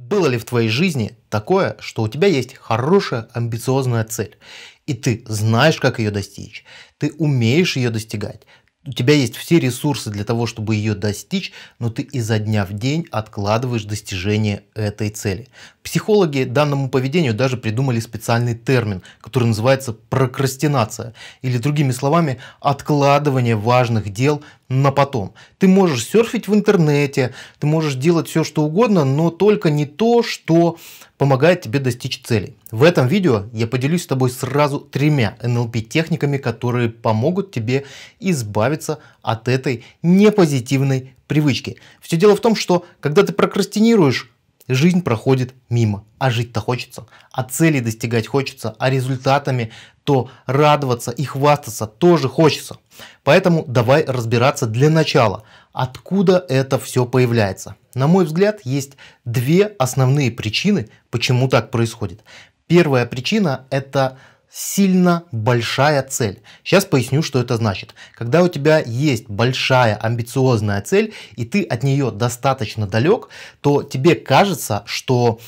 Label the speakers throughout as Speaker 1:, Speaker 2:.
Speaker 1: Было ли в твоей жизни такое, что у тебя есть хорошая амбициозная цель, и ты знаешь, как ее достичь, ты умеешь ее достигать, у тебя есть все ресурсы для того, чтобы ее достичь, но ты изо дня в день откладываешь достижение этой цели. Психологи данному поведению даже придумали специальный термин, который называется прокрастинация, или другими словами, откладывание важных дел на потом. Ты можешь серфить в интернете, ты можешь делать все что угодно, но только не то, что помогает тебе достичь целей. В этом видео я поделюсь с тобой сразу тремя NLP техниками, которые помогут тебе избавиться от этой непозитивной привычки. Все дело в том, что когда ты прокрастинируешь, жизнь проходит мимо, а жить-то хочется, а целей достигать хочется, а результатами то радоваться и хвастаться тоже хочется. Поэтому давай разбираться для начала, откуда это все появляется. На мой взгляд, есть две основные причины, почему так происходит. Первая причина – это сильно большая цель. Сейчас поясню, что это значит. Когда у тебя есть большая амбициозная цель, и ты от нее достаточно далек, то тебе кажется, что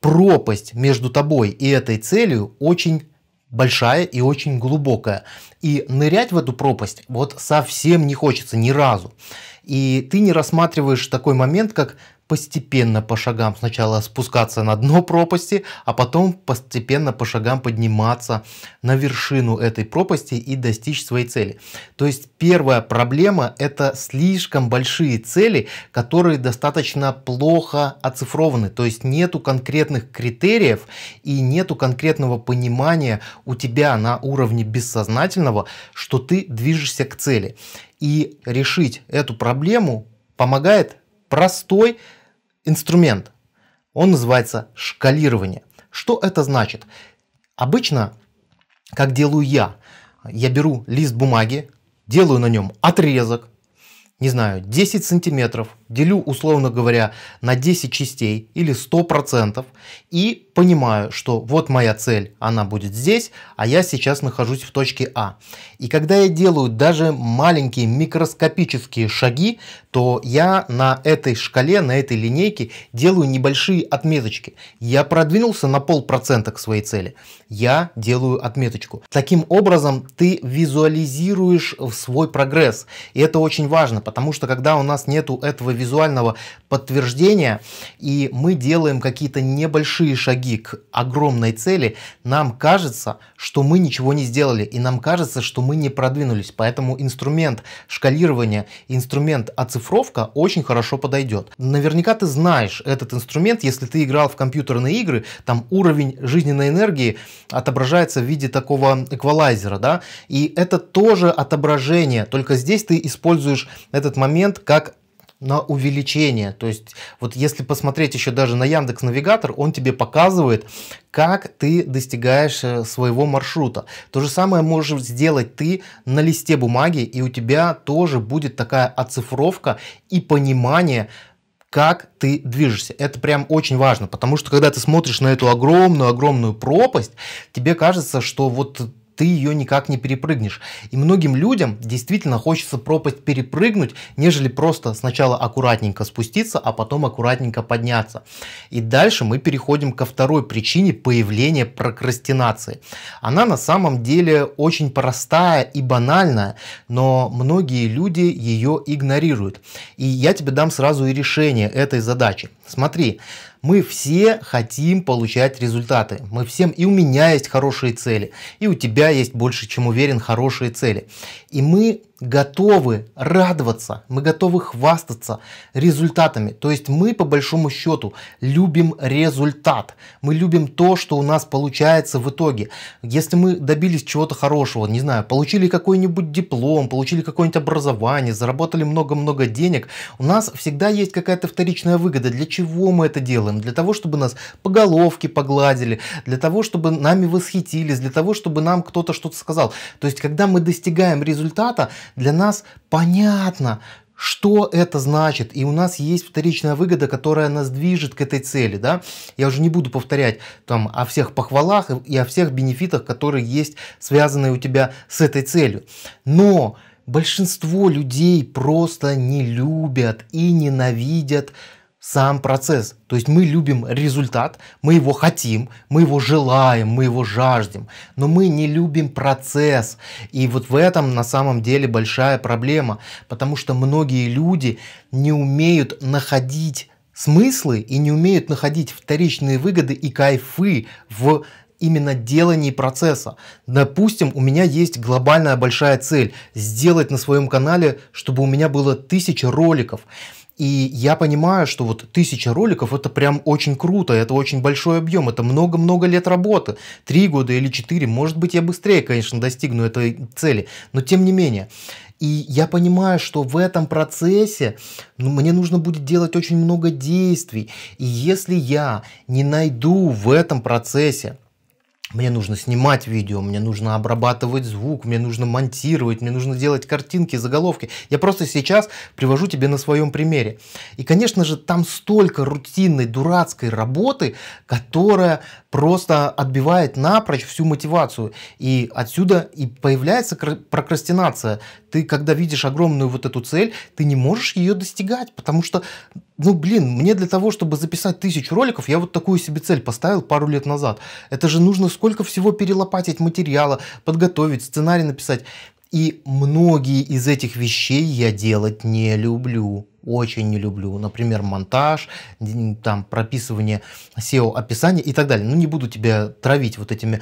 Speaker 1: пропасть между тобой и этой целью очень большая и очень глубокая. И нырять в эту пропасть вот совсем не хочется ни разу. И ты не рассматриваешь такой момент, как постепенно по шагам сначала спускаться на дно пропасти, а потом постепенно по шагам подниматься на вершину этой пропасти и достичь своей цели. То есть первая проблема это слишком большие цели, которые достаточно плохо оцифрованы, то есть нету конкретных критериев и нету конкретного понимания у тебя на уровне бессознательного, что ты движешься к цели. И решить эту проблему помогает простой инструмент. Он называется шкалирование. Что это значит? Обычно, как делаю я, я беру лист бумаги, делаю на нем отрезок, не знаю, 10 сантиметров, делю, условно говоря, на 10 частей или 100% и понимаю, что вот моя цель, она будет здесь, а я сейчас нахожусь в точке А. И когда я делаю даже маленькие микроскопические шаги, то я на этой шкале, на этой линейке делаю небольшие отметочки. Я продвинулся на полпроцента к своей цели. Я делаю отметочку. Таким образом, ты визуализируешь свой прогресс. И это очень важно, потому что когда у нас нету этого визуального подтверждения, и мы делаем какие-то небольшие шаги к огромной цели, нам кажется, что мы ничего не сделали, и нам кажется, что мы не продвинулись. Поэтому инструмент шкалирования, инструмент оцифровка очень хорошо подойдет. Наверняка ты знаешь этот инструмент, если ты играл в компьютерные игры, там уровень жизненной энергии отображается в виде такого эквалайзера, да, и это тоже отображение, только здесь ты используешь этот момент как на увеличение. То есть, вот если посмотреть еще даже на Яндекс Навигатор, он тебе показывает, как ты достигаешь э, своего маршрута. То же самое можешь сделать ты на листе бумаги, и у тебя тоже будет такая оцифровка и понимание, как ты движешься. Это прям очень важно, потому что когда ты смотришь на эту огромную-огромную пропасть, тебе кажется, что вот ты ее никак не перепрыгнешь. И многим людям действительно хочется пропасть перепрыгнуть, нежели просто сначала аккуратненько спуститься, а потом аккуратненько подняться. И дальше мы переходим ко второй причине появления прокрастинации. Она на самом деле очень простая и банальная, но многие люди ее игнорируют. И я тебе дам сразу и решение этой задачи. Смотри, мы все хотим получать результаты. Мы всем, и у меня есть хорошие цели, и у тебя есть больше, чем уверен, хорошие цели. И мы готовы радоваться, мы готовы хвастаться результатами. То есть мы по большому счету любим результат. Мы любим то, что у нас получается в итоге. Если мы добились чего-то хорошего, не знаю, получили какой-нибудь диплом, получили какое-нибудь образование, заработали много-много денег, у нас всегда есть какая-то вторичная выгода. Для чего мы это делаем? Для того, чтобы нас по головке погладили, для того, чтобы нами восхитились, для того, чтобы нам кто-то что-то сказал. То есть, когда мы достигаем результата, для нас понятно, что это значит, и у нас есть вторичная выгода, которая нас движет к этой цели, да, я уже не буду повторять там о всех похвалах и о всех бенефитах, которые есть, связанные у тебя с этой целью, но большинство людей просто не любят и ненавидят сам процесс. То есть мы любим результат, мы его хотим, мы его желаем, мы его жаждем, но мы не любим процесс. И вот в этом на самом деле большая проблема, потому что многие люди не умеют находить смыслы и не умеют находить вторичные выгоды и кайфы в именно делании процесса. Допустим, у меня есть глобальная большая цель – сделать на своем канале, чтобы у меня было тысяча роликов – и я понимаю, что вот тысяча роликов это прям очень круто, это очень большой объем, это много-много лет работы. Три года или четыре, может быть, я быстрее, конечно, достигну этой цели, но тем не менее. И я понимаю, что в этом процессе ну, мне нужно будет делать очень много действий. И если я не найду в этом процессе мне нужно снимать видео, мне нужно обрабатывать звук, мне нужно монтировать, мне нужно делать картинки, заголовки. Я просто сейчас привожу тебе на своем примере. И, конечно же, там столько рутинной, дурацкой работы, которая просто отбивает напрочь всю мотивацию. И отсюда и появляется прокрастинация. Ты, когда видишь огромную вот эту цель, ты не можешь ее достигать, потому что, ну, блин, мне для того, чтобы записать тысячу роликов, я вот такую себе цель поставил пару лет назад. Это же нужно сколько всего перелопатить материала, подготовить, сценарий написать. И многие из этих вещей я делать не люблю очень не люблю. Например, монтаж, там прописывание SEO-описания и так далее. Ну, не буду тебя травить вот этими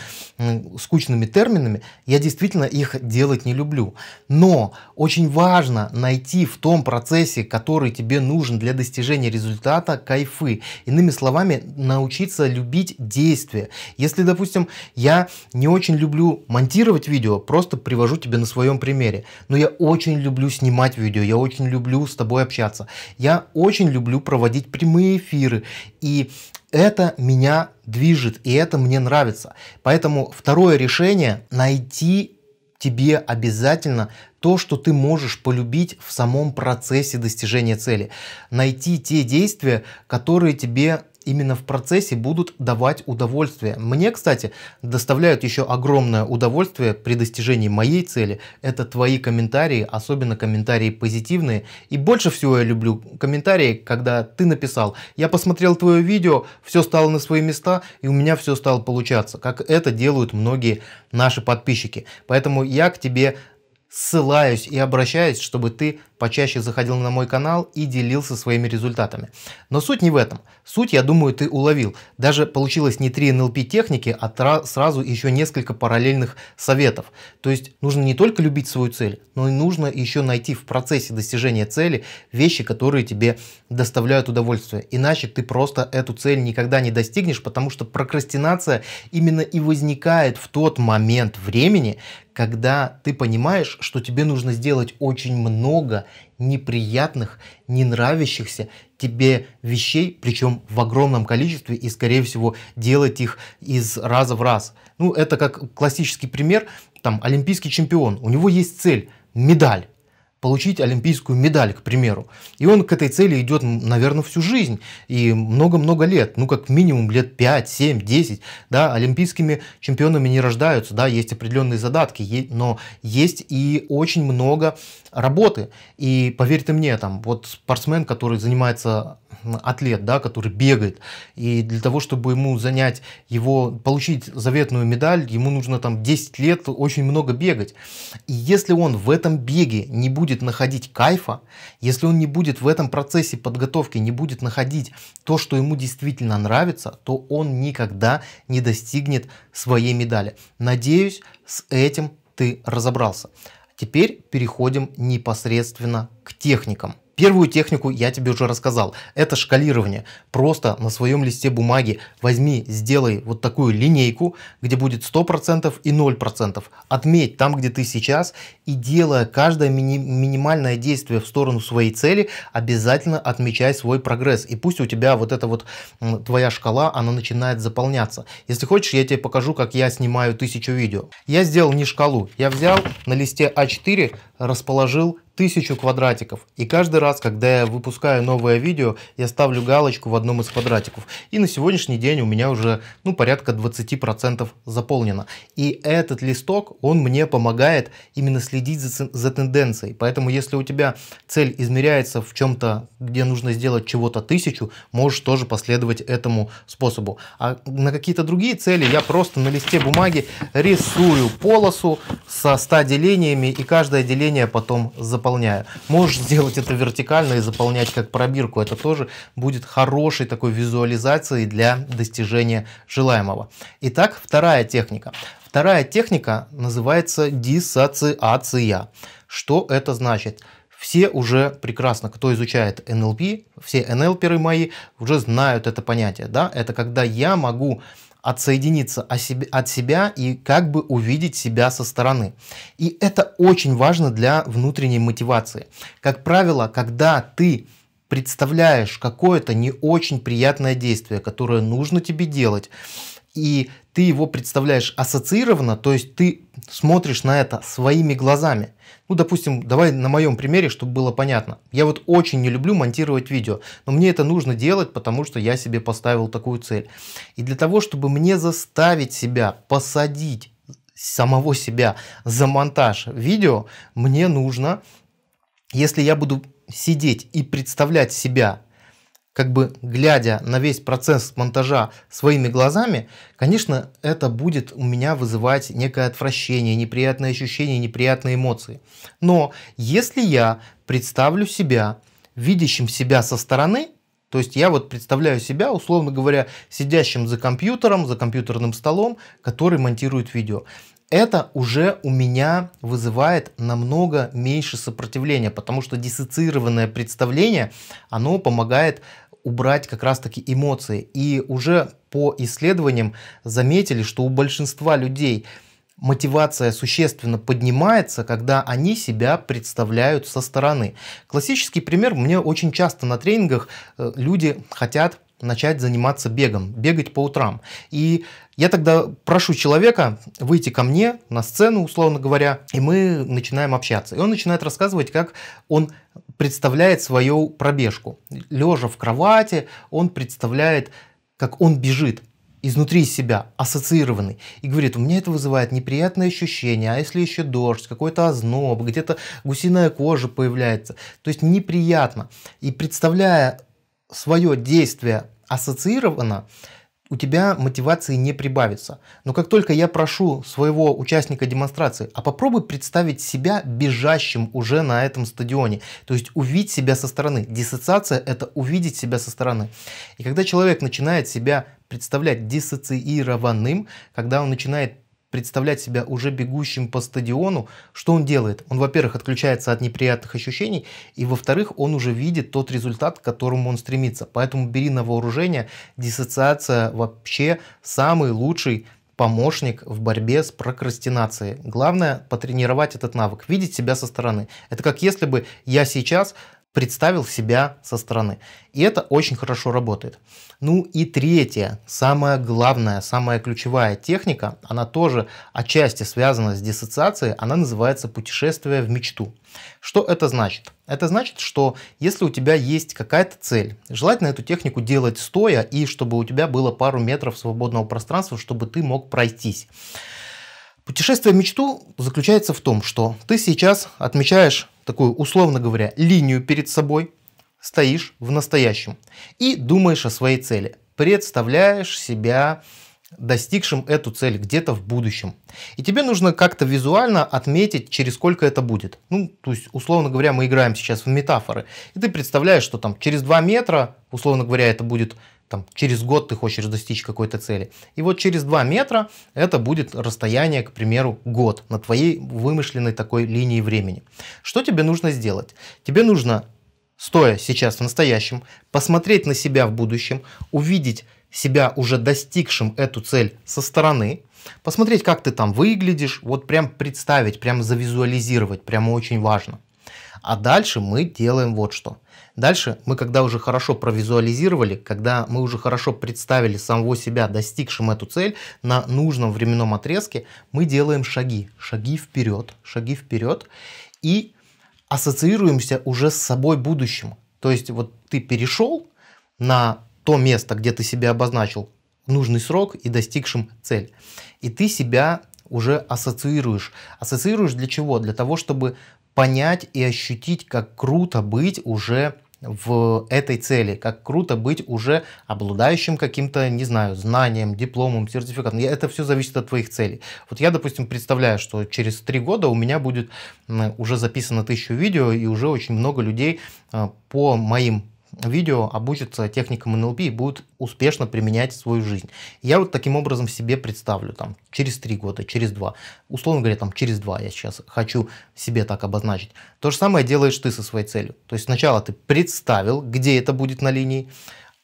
Speaker 1: скучными терминами. Я действительно их делать не люблю. Но очень важно найти в том процессе, который тебе нужен для достижения результата, кайфы. Иными словами, научиться любить действие. Если, допустим, я не очень люблю монтировать видео, просто привожу тебе на своем примере. Но я очень люблю снимать видео, я очень люблю с тобой общаться общаться. Я очень люблю проводить прямые эфиры, и это меня движет, и это мне нравится. Поэтому второе решение – найти тебе обязательно то, что ты можешь полюбить в самом процессе достижения цели. Найти те действия, которые тебе именно в процессе будут давать удовольствие. Мне, кстати, доставляют еще огромное удовольствие при достижении моей цели. Это твои комментарии, особенно комментарии позитивные. И больше всего я люблю комментарии, когда ты написал, я посмотрел твое видео, все стало на свои места, и у меня все стало получаться, как это делают многие наши подписчики. Поэтому я к тебе ссылаюсь и обращаюсь, чтобы ты почаще заходил на мой канал и делился своими результатами. Но суть не в этом. Суть, я думаю, ты уловил. Даже получилось не три NLP техники, а сразу еще несколько параллельных советов. То есть нужно не только любить свою цель, но и нужно еще найти в процессе достижения цели вещи, которые тебе доставляют удовольствие. Иначе ты просто эту цель никогда не достигнешь, потому что прокрастинация именно и возникает в тот момент времени, когда ты понимаешь, что тебе нужно сделать очень много неприятных, не нравящихся тебе вещей, причем в огромном количестве и, скорее всего, делать их из раза в раз. Ну, это как классический пример, там, олимпийский чемпион, у него есть цель, медаль получить олимпийскую медаль, к примеру. И он к этой цели идет, наверное, всю жизнь и много-много лет, ну как минимум лет 5, 7, 10. Да, олимпийскими чемпионами не рождаются, да, есть определенные задатки, но есть и очень много работы. И поверьте мне, там, вот спортсмен, который занимается атлет, да, который бегает, и для того, чтобы ему занять его, получить заветную медаль, ему нужно там 10 лет очень много бегать. И если он в этом беге не будет находить кайфа, если он не будет в этом процессе подготовки, не будет находить то, что ему действительно нравится, то он никогда не достигнет своей медали. Надеюсь, с этим ты разобрался. Теперь переходим непосредственно к техникам. Первую технику я тебе уже рассказал. Это шкалирование. Просто на своем листе бумаги возьми, сделай вот такую линейку, где будет 100% и 0%. Отметь там, где ты сейчас, и делая каждое мини минимальное действие в сторону своей цели, обязательно отмечай свой прогресс. И пусть у тебя вот эта вот твоя шкала, она начинает заполняться. Если хочешь, я тебе покажу, как я снимаю тысячу видео. Я сделал не шкалу. Я взял на листе А4, расположил тысячу квадратиков. И каждый раз, когда я выпускаю новое видео, я ставлю галочку в одном из квадратиков. И на сегодняшний день у меня уже ну, порядка 20% заполнено. И этот листок, он мне помогает именно следить за, за тенденцией. Поэтому если у тебя цель измеряется в чем-то, где нужно сделать чего-то тысячу, можешь тоже последовать этому способу. А на какие-то другие цели я просто на листе бумаги рисую полосу со 100 делениями и каждое деление направление потом заполняю. Можешь сделать это вертикально и заполнять как пробирку. Это тоже будет хорошей такой визуализацией для достижения желаемого. Итак, вторая техника. Вторая техника называется диссоциация. Что это значит? все уже прекрасно, кто изучает НЛП, все НЛПеры мои уже знают это понятие, да, это когда я могу отсоединиться от себя и как бы увидеть себя со стороны. И это очень важно для внутренней мотивации. Как правило, когда ты представляешь какое-то не очень приятное действие, которое нужно тебе делать, и ты его представляешь ассоциированно, то есть ты смотришь на это своими глазами. Ну, допустим, давай на моем примере, чтобы было понятно. Я вот очень не люблю монтировать видео, но мне это нужно делать, потому что я себе поставил такую цель. И для того, чтобы мне заставить себя посадить самого себя за монтаж видео, мне нужно, если я буду сидеть и представлять себя как бы глядя на весь процесс монтажа своими глазами, конечно, это будет у меня вызывать некое отвращение, неприятные ощущения, неприятные эмоции. Но если я представлю себя, видящим себя со стороны, то есть я вот представляю себя, условно говоря, сидящим за компьютером, за компьютерным столом, который монтирует видео это уже у меня вызывает намного меньше сопротивления, потому что диссоциированное представление, оно помогает убрать как раз-таки эмоции. И уже по исследованиям заметили, что у большинства людей мотивация существенно поднимается, когда они себя представляют со стороны. Классический пример, мне очень часто на тренингах э, люди хотят начать заниматься бегом, бегать по утрам. И я тогда прошу человека выйти ко мне на сцену, условно говоря, и мы начинаем общаться. И он начинает рассказывать, как он представляет свою пробежку. Лежа в кровати, он представляет, как он бежит изнутри себя, ассоциированный, и говорит, у меня это вызывает неприятные ощущения, а если еще дождь, какой-то озноб, где-то гусиная кожа появляется, то есть неприятно. И представляя свое действие ассоциировано, у тебя мотивации не прибавится. Но как только я прошу своего участника демонстрации, а попробуй представить себя бежащим уже на этом стадионе, то есть увидеть себя со стороны. Диссоциация – это увидеть себя со стороны. И когда человек начинает себя представлять диссоциированным, когда он начинает представлять себя уже бегущим по стадиону, что он делает? Он, во-первых, отключается от неприятных ощущений, и, во-вторых, он уже видит тот результат, к которому он стремится. Поэтому бери на вооружение, диссоциация вообще самый лучший помощник в борьбе с прокрастинацией. Главное потренировать этот навык, видеть себя со стороны. Это как если бы я сейчас представил себя со стороны. И это очень хорошо работает. Ну и третья, самая главная, самая ключевая техника, она тоже отчасти связана с диссоциацией, она называется путешествие в мечту. Что это значит? Это значит, что если у тебя есть какая-то цель, желательно эту технику делать стоя и чтобы у тебя было пару метров свободного пространства, чтобы ты мог пройтись. Путешествие в мечту заключается в том, что ты сейчас отмечаешь такую, условно говоря, линию перед собой, стоишь в настоящем и думаешь о своей цели, представляешь себя достигшим эту цель где-то в будущем. И тебе нужно как-то визуально отметить, через сколько это будет. Ну, то есть, условно говоря, мы играем сейчас в метафоры. И ты представляешь, что там через 2 метра, условно говоря, это будет там, через год ты хочешь достичь какой-то цели. И вот через 2 метра это будет расстояние, к примеру, год на твоей вымышленной такой линии времени. Что тебе нужно сделать? Тебе нужно, стоя сейчас в настоящем, посмотреть на себя в будущем, увидеть себя уже достигшим эту цель со стороны, посмотреть, как ты там выглядишь, вот прям представить, прям завизуализировать, прямо очень важно. А дальше мы делаем вот что. Дальше мы, когда уже хорошо провизуализировали, когда мы уже хорошо представили самого себя, достигшим эту цель на нужном временном отрезке, мы делаем шаги, шаги вперед, шаги вперед и ассоциируемся уже с собой будущим. То есть вот ты перешел на то место, где ты себя обозначил нужный срок и достигшим цель. И ты себя уже ассоциируешь. Ассоциируешь для чего? Для того, чтобы понять и ощутить, как круто быть уже в этой цели, как круто быть уже обладающим каким-то, не знаю, знанием, дипломом, сертификатом. Это все зависит от твоих целей. Вот я, допустим, представляю, что через три года у меня будет уже записано тысячу видео и уже очень много людей а, по моим видео обучатся техникам НЛП и будут успешно применять в свою жизнь. Я вот таким образом себе представлю, там, через три года, через два, условно говоря, там, через два я сейчас хочу себе так обозначить. То же самое делаешь ты со своей целью. То есть сначала ты представил, где это будет на линии,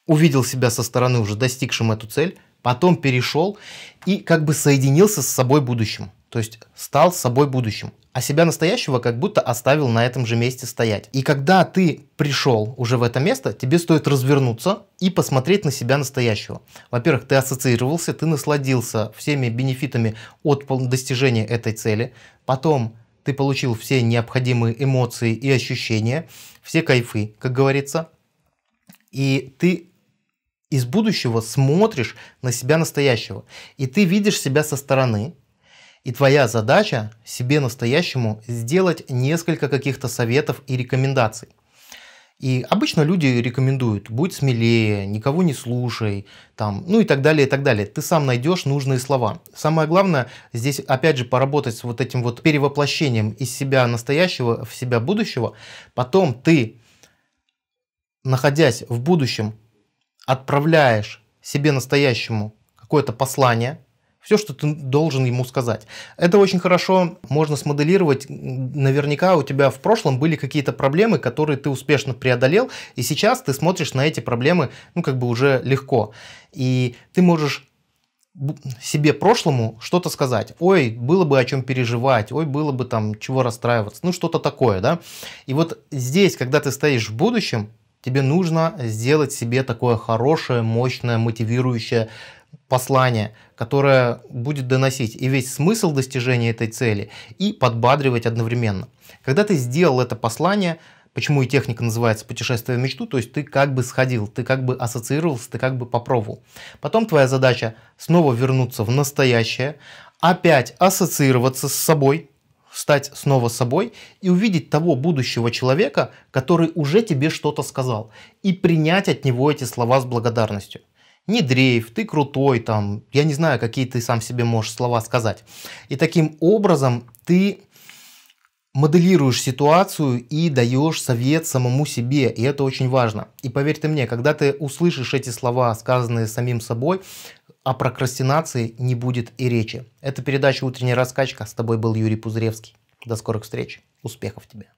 Speaker 1: увидел себя со стороны уже достигшим эту цель, потом перешел и как бы соединился с собой будущим то есть стал собой будущим, а себя настоящего как будто оставил на этом же месте стоять. И когда ты пришел уже в это место, тебе стоит развернуться и посмотреть на себя настоящего. Во-первых, ты ассоциировался, ты насладился всеми бенефитами от достижения этой цели, потом ты получил все необходимые эмоции и ощущения, все кайфы, как говорится, и ты из будущего смотришь на себя настоящего, и ты видишь себя со стороны, и твоя задача себе настоящему сделать несколько каких-то советов и рекомендаций. И обычно люди рекомендуют, будь смелее, никого не слушай, там, ну и так далее, и так далее. Ты сам найдешь нужные слова. Самое главное здесь, опять же, поработать с вот этим вот перевоплощением из себя настоящего в себя будущего. Потом ты, находясь в будущем, отправляешь себе настоящему какое-то послание – все, что ты должен ему сказать. Это очень хорошо можно смоделировать. Наверняка у тебя в прошлом были какие-то проблемы, которые ты успешно преодолел, и сейчас ты смотришь на эти проблемы, ну, как бы уже легко. И ты можешь себе прошлому что-то сказать. Ой, было бы о чем переживать, ой, было бы там чего расстраиваться, ну что-то такое, да. И вот здесь, когда ты стоишь в будущем, тебе нужно сделать себе такое хорошее, мощное, мотивирующее послание, которое будет доносить и весь смысл достижения этой цели, и подбадривать одновременно. Когда ты сделал это послание, почему и техника называется «Путешествие в мечту», то есть ты как бы сходил, ты как бы ассоциировался, ты как бы попробовал. Потом твоя задача снова вернуться в настоящее, опять ассоциироваться с собой, стать снова собой и увидеть того будущего человека, который уже тебе что-то сказал, и принять от него эти слова с благодарностью не дрейф, ты крутой, там, я не знаю, какие ты сам себе можешь слова сказать. И таким образом ты моделируешь ситуацию и даешь совет самому себе, и это очень важно. И поверьте мне, когда ты услышишь эти слова, сказанные самим собой, о прокрастинации не будет и речи. Это передача «Утренняя раскачка». С тобой был Юрий Пузыревский. До скорых встреч. Успехов тебе.